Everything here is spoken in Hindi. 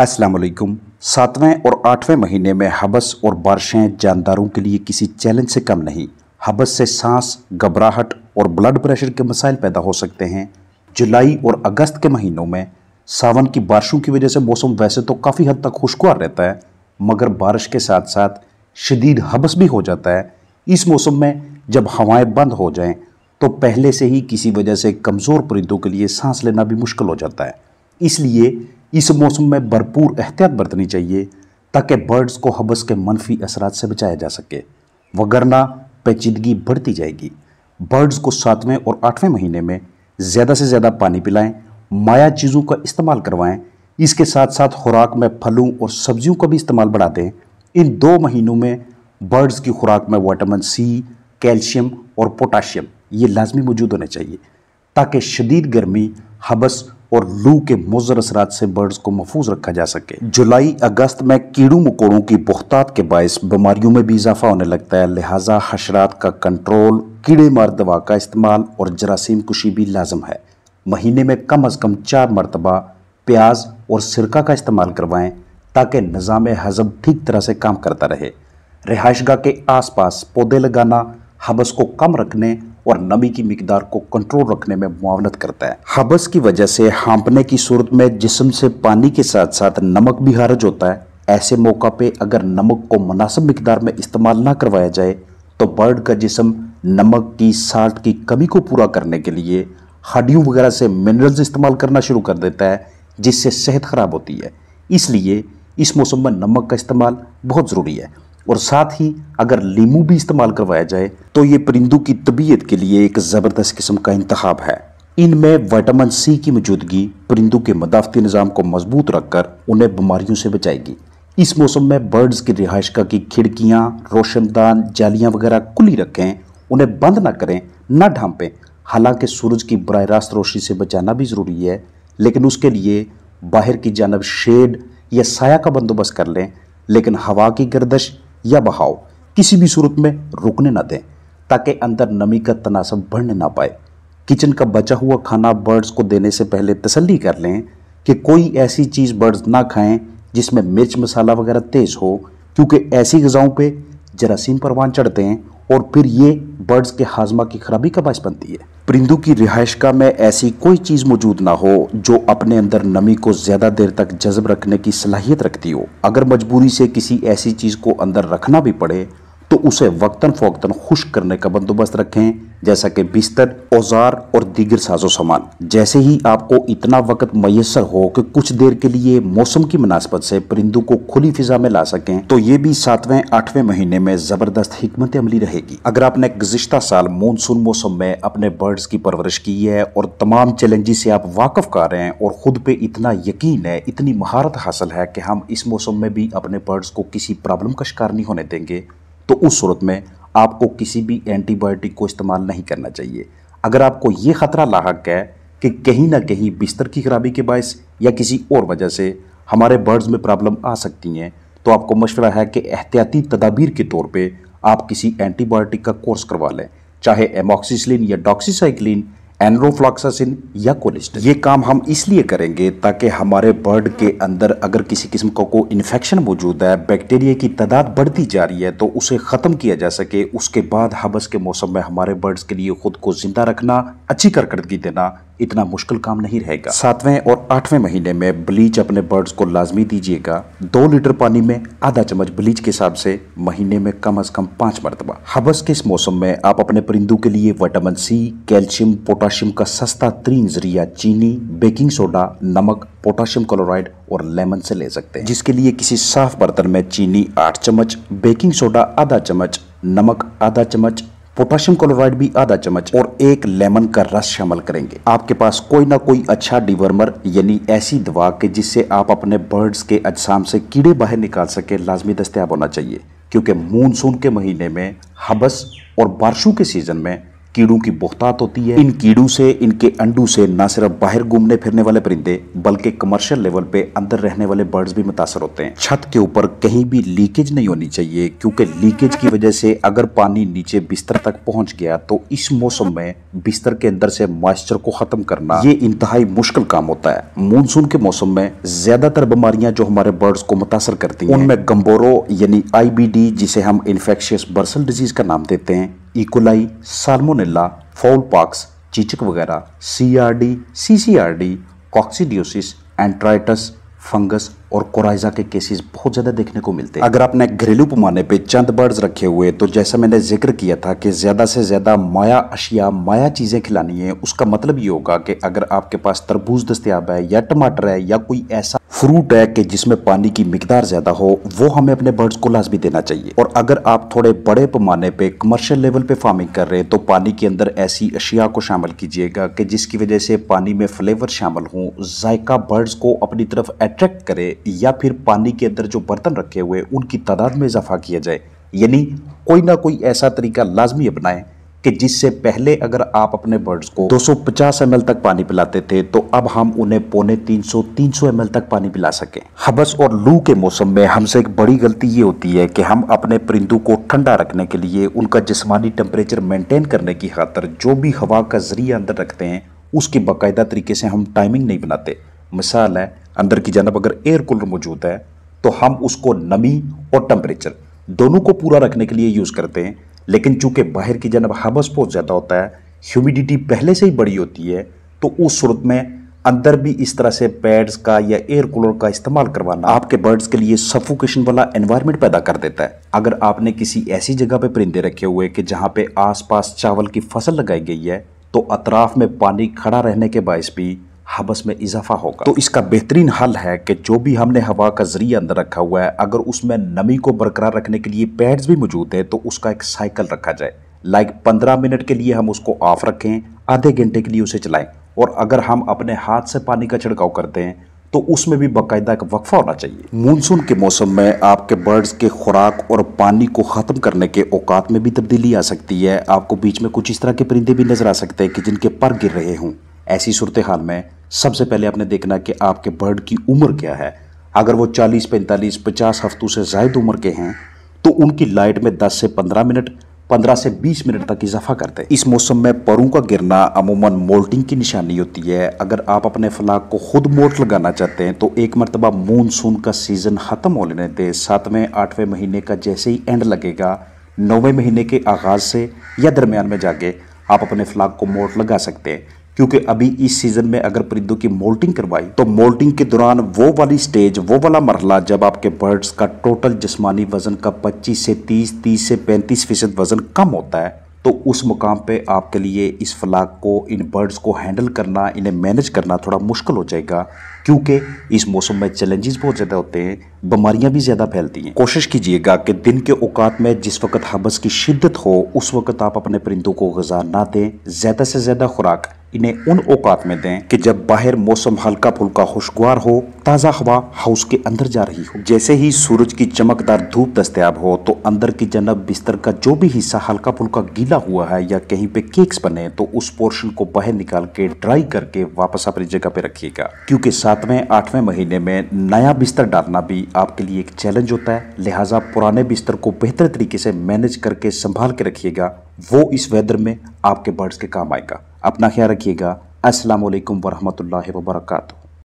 अस्सलाम वालेकुम सातवें और आठवें महीने में हबस और बारिशें जानदारों के लिए किसी चैलेंज से कम नहीं हबस से सांस घबराहट और ब्लड प्रेशर के मसाइल पैदा हो सकते हैं जुलाई और अगस्त के महीनों में सावन की बारिशों की वजह से मौसम वैसे तो काफ़ी हद तक खुशगवार रहता है मगर बारिश के साथ साथ शदीद हबस भी हो जाता है इस मौसम में जब हवाएँ बंद हो जाएँ तो पहले से ही किसी वजह से कमज़ोर परिंदों के लिए सांस लेना भी मुश्किल हो जाता है इसलिए इस मौसम में भरपूर एहतियात बरतनी चाहिए ताकि बर्ड्स को हबस के मनफी असरा से बचाया जा सके वगरना पेचीदगी बढ़ती जाएगी बर्ड्स को सातवें और आठवें महीने में ज़्यादा से ज़्यादा पानी पिलाएं माया चीज़ों का इस्तेमाल करवाएं इसके साथ साथ खुराक में फलों और सब्जियों का भी इस्तेमाल बढ़ा दें इन दो महीनों में बर्ड्स की खुराक में वाइटामिन सी कैल्शियम और पोटाशियम ये लाजमी मौजूद होने चाहिए ताकि शदीद गर्मी हबस और लू के मुजर असरात से बर्ड्स को महफूज रखा जा सके जुलाई अगस्त में कीड़ों मकोड़ों की बहतात के बायस बीमारियों में भी इजाफा होने लगता है लिहाजा हशरात का कंट्रोल कीड़े मार दवा का इस्तेमाल और जरासीम कुशी भी लाजम है महीने में कम अज़ कम चार मरतबा प्याज और सिरका का इस्तेमाल करवाएँ ताकि निज़ाम हजम ठीक तरह से काम करता रहे रिहाइशगा के आस पास पौधे लगाना हबस को कम रखने और नमी की मकदार को कंट्रोल रखने में मुआवनत करता है हबस की वजह से हाँपने की सूरत में जिसम से पानी के साथ साथ नमक भी हारज होता है ऐसे मौका पे अगर नमक को मुनासिब मकदार में इस्तेमाल ना करवाया जाए तो बर्ड का जिसम नमक की साल्ट की कमी को पूरा करने के लिए हड्डियों वगैरह से मिनरल्स इस्तेमाल करना शुरू कर देता है जिससे सेहत ख़राब होती है इसलिए इस मौसम में नमक का इस्तेमाल बहुत ज़रूरी है और साथ ही अगर लीमू भी इस्तेमाल करवाया जाए तो ये परिंदों की तबीयत के लिए एक ज़बरदस्त किस्म का इंतब है इनमें वाइटामिन सी की मौजूदगी परिंदों के मदाफती निज़ाम को मजबूत रखकर उन्हें बीमारियों से बचाएगी इस मौसम में बर्ड्स की रिहाइशगा की खिड़कियाँ रोशनदान जालियाँ वगैरह खुली रखें उन्हें बंद ना करें ना ढांपें हालांकि सूरज की बर रास्त रोशनी से बचाना भी ज़रूरी है लेकिन उसके लिए बाहर की जानब शेड या साया का बंदोबस्त कर लें लेकिन हवा की गर्दश या बहाव किसी भी सूरत में रुकने ना दें ताकि अंदर नमी का तनासब बढ़ने ना पाए किचन का बचा हुआ खाना बर्ड्स को देने से पहले तसल्ली कर लें कि कोई ऐसी चीज़ बर्ड्स ना खाएं जिसमें मिर्च मसाला वगैरह तेज़ हो क्योंकि ऐसी गज़ाओं पे जरासीम परवान चढ़ते हैं और फिर ये बर्ड्स के हाजमा की खराबी का बायस बनती है परिंदू की रिहाइश का में ऐसी कोई चीज़ मौजूद ना हो जो अपने अंदर नमी को ज़्यादा देर तक जज्ब रखने की सलाहियत रखती हो अगर मजबूरी से किसी ऐसी चीज़ को अंदर रखना भी पड़े तो उसे वक्ता फोकता खुश करने का बंदोबस्त रखें जैसा कि बिस्तर औजार और दीगर साजो सामान जैसे ही आपको इतना वक्त मैसर हो कि कुछ देर के लिए मौसम की मुनासबत से परिंदों को खुली फिजा में ला सकें तो ये भी सातवें आठवें महीने में जबरदस्त हमत अमली रहेगी अगर आपने गुजशत साल मानसून मौसम में अपने बर्ड्स की परवरिश की है और तमाम चैलेंजेस से आप वाकफ कर रहे हैं और खुद पे इतना यकीन है इतनी महारत हासिल है कि हम इस मौसम में भी अपने बर्ड्स को किसी प्रॉब्लम का शिकार नहीं होने देंगे तो उस सूरत में आपको किसी भी एंटीबायोटिक को इस्तेमाल नहीं करना चाहिए अगर आपको ये ख़तरा लाक है कि कहीं ना कहीं बिस्तर की खराबी के बायस या किसी और वजह से हमारे बर्ड्स में प्रॉब्लम आ सकती हैं तो आपको मशवरा है कि एहतियाती तदाबीर के तौर पर आप किसी एंटीबायोटिक का कोर्स करवा लें चाहे एमोक्सीसिलिन या डॉक्सीसाइक्लिन एनरोफ्लॉक्सासिन या कोलिस्ट ये काम हम इसलिए करेंगे ताकि हमारे बर्ड के अंदर अगर किसी किस्म का को इन्फेक्शन मौजूद है बैक्टीरिया की तादाद बढ़ती जा रही है तो उसे ख़त्म किया जा सके उसके बाद हबस के मौसम में हमारे बर्ड्स के लिए खुद को ज़िंदा रखना अच्छी कारकर्दगी देना इतना मुश्किल काम नहीं रहेगा सातवें और आठवें महीने में ब्लीच अपने बर्ड्स को लाजमी दीजिएगा दो लीटर पानी में आधा चम्मच ब्लीच के हिसाब से महीने में कम अज कम पांच मरतबा हबस के इस मौसम में आप अपने परिंदों के लिए वाइटामिन सी कैल्शियम पोटाशियम का सस्ता तीन जरिया चीनी बेकिंग सोडा नमक पोटाशियम क्लोराइड और लेमन से ले सकते हैं जिसके लिए किसी साफ बर्तन में चीनी आठ चम्मच बेकिंग सोडा आधा चम्मच नमक आधा चम्मच पोटाशियम क्लोराइड भी आधा चम्मच और एक लेमन का रस शामिल करेंगे आपके पास कोई ना कोई अच्छा डिवर्मर यानी ऐसी दवा के जिससे आप अपने बर्ड्स के अजसाम से कीड़े बाहर निकाल सके लाजमी दस्तियाब होना चाहिए क्योंकि मानसून के महीने में हबस और बारिशों के सीजन में कीड़ों की बहुतात होती है इन कीड़ों से इनके अंडों से न सिर्फ बाहर घूमने फिरने वाले परिंदे बल्कि कमर्शियल लेवल पे अंदर रहने वाले बर्ड्स भी मुतासर होते हैं छत के ऊपर कहीं भी लीकेज नहीं होनी चाहिए क्योंकि लीकेज की वजह से अगर पानी नीचे बिस्तर तक पहुंच गया तो इस मौसम में बिस्तर के अंदर से मॉइस्चर को खत्म करना ये इंतहाई मुश्किल काम होता है मानसून के मौसम में ज्यादातर बीमारियां जो हमारे बर्ड्स को मुतासर करती है उनमें गम्बोरो यानी आई जिसे हम इन्फेक्शियस बर्सल डिजीज का नाम देते हैं इकोलाई साल्मोनेला फॉलपॉक्स चीचक वगैरह CRD CCRD coccidiosis enteritis fungus और कोराइजा के केसेस बहुत ज़्यादा देखने को मिलते हैं अगर आपने घरेलू पैमाने पे चंद बर्ड्स रखे हुए तो जैसा मैंने जिक्र किया था कि ज़्यादा से ज़्यादा माया अशिया माया चीज़ें खिलानी है उसका मतलब ये होगा कि अगर आपके पास तरबूज दस्तियाब है या टमाटर है या कोई ऐसा फ्रूट है कि जिसमें पानी की मकदार ज़्यादा हो वो हमें अपने बर्ड्स को लाजमी देना चाहिए और अगर आप थोड़े बड़े पैमाने पर कमर्शियल लेवल पर फार्मिंग कर रहे हैं तो पानी के अंदर ऐसी अशिया को शामिल कीजिएगा कि जिसकी वजह से पानी में फ्लेवर शामिल हों जायका बर्ड्स को अपनी तरफ अट्रैक्ट करे या फिर पानी के अंदर जो बर्तन रखे हुए उनकी तादाद में इजाफा किया जाए यानी कोई ना कोई ऐसा तरीका लाजमी अपनाएं कि जिससे पहले अगर आप अपने बर्ड्स को 250 एल तक पानी पिलाते थे तो अब हम उन्हें पौने 300 300 एल तक पानी पिला सकें हबस और लू के मौसम में हमसे एक बड़ी गलती ये होती है कि हम अपने परिंदों को ठंडा रखने के लिए उनका जिसमानी टेम्परेचर मेंटेन करने की खातर जो भी हवा का जरिया अंदर रखते हैं उसकी बाकायदा तरीके से हम टाइमिंग नहीं बनाते मिसाल है अंदर की जानब अगर एयर कूलर मौजूद है तो हम उसको नमी और टेम्परेचर दोनों को पूरा रखने के लिए यूज़ करते हैं लेकिन चूंकि बाहर की जानब हबस बहुत ज़्यादा होता है ह्यूमिडिटी पहले से ही बड़ी होती है तो उस सूरत में अंदर भी इस तरह से पैड्स का या एयर कूलर का इस्तेमाल करवाना आपके बर्ड्स के लिए सफोकेशन वाला एनवायरनमेंट पैदा कर देता है अगर आपने किसी ऐसी जगह पे परिंदे रखे हुए कि जहाँ पे आसपास चावल की फसल लगाई गई है तो अतराफ में पानी खड़ा रहने के बायस भी हबस में इजाफा होगा तो इसका बेहतरीन हल है कि जो भी हमने हवा का जरिया अंदर रखा हुआ है अगर उसमें नमी को बरकरार रखने के लिए पैड्स भी मौजूद हैं तो उसका एक साइकिल रखा जाए लाइक पंद्रह मिनट के लिए हम उसको ऑफ रखें आधे घंटे के लिए उसे चलाएं और अगर हम अपने हाथ से पानी का छिड़काव करते हैं तो उसमें भी बाकायदा एक वक्फा होना चाहिए मानसून के मौसम में आपके बर्ड्स के खुराक और पानी को ख़त्म करने के औकात में भी तब्दीली आ सकती है आपको बीच में कुछ इस तरह के परिंदे भी नज़र आ सकते हैं कि जिनके पर गिर रहे हों ऐसी सूरत हाल में सबसे पहले आपने देखना कि आपके बर्ड की उम्र क्या है अगर वो 40, 45, 50 हफ्तों से जायद उम्र के हैं तो उनकी लाइट में 10 से 15 मिनट 15 से 20 मिनट तक इजाफा करते हैं इस मौसम में परों का गिरना अमूमन मोल्टिंग की निशानी होती है अगर आप अपने फ्लाक को खुद मोल्ट लगाना चाहते हैं तो एक मरतबा मानसून का सीज़न ख़त्म हो लेने दें सातवें आठवें महीने का जैसे ही एंड लगेगा नौवें महीने के आगाज़ से या दरमियान में जाके आप अपने फ्लाक को मोट लगा सकते हैं क्योंकि अभी इस सीजन में अगर परिंदों की मोल्टिंग करवाई तो मोल्टिंग के दौरान वो वाली स्टेज वो वाला मरला जब आपके बर्ड्स का टोटल जिसमानी वजन का 25 से 30 30 से 35 फीसद वजन कम होता है तो उस मुकाम पे आपके लिए इस फ्लाक को इन बर्ड्स को हैंडल करना इन्हें मैनेज करना थोड़ा मुश्किल हो जाएगा क्योंकि इस मौसम में चैलेंजेस बहुत ज़्यादा होते हैं बीमारियां भी ज़्यादा फैलती हैं कोशिश कीजिएगा कि दिन के औकात में जिस वक्त हबस की शिद्दत हो उस वक्त आप अपने परिंदों को गजा ना दें ज़्यादा से ज़्यादा खुराक इन्हें उन औकात में दें कि जब बाहर मौसम हल्का फुल्का खुशगवार हो ताज़ा हवा हाउस के अंदर जा रही हो जैसे ही सूरज की चमकदार धूप दस्तियाब हो तो अंदर की जनब बिस्तर का जो भी हिस्सा हल्का फुल्का गीला हुआ है या कहीं पे केक्स बने तो उस पोर्शन को बाहर निकाल के ड्राई करके वापस अपनी जगह पे रखिएगा क्योंकि सातवें आठवें महीने में नया बिस्तर डालना भी आपके लिए एक चैलेंज होता है लिहाजा पुराने बिस्तर को बेहतर तरीके से मैनेज करके संभाल के रखिएगा वो इस वेदर में आपके बर्ड्स के काम आएगा अपना ख्याल रखिएगा असलकम वरहमल वर्का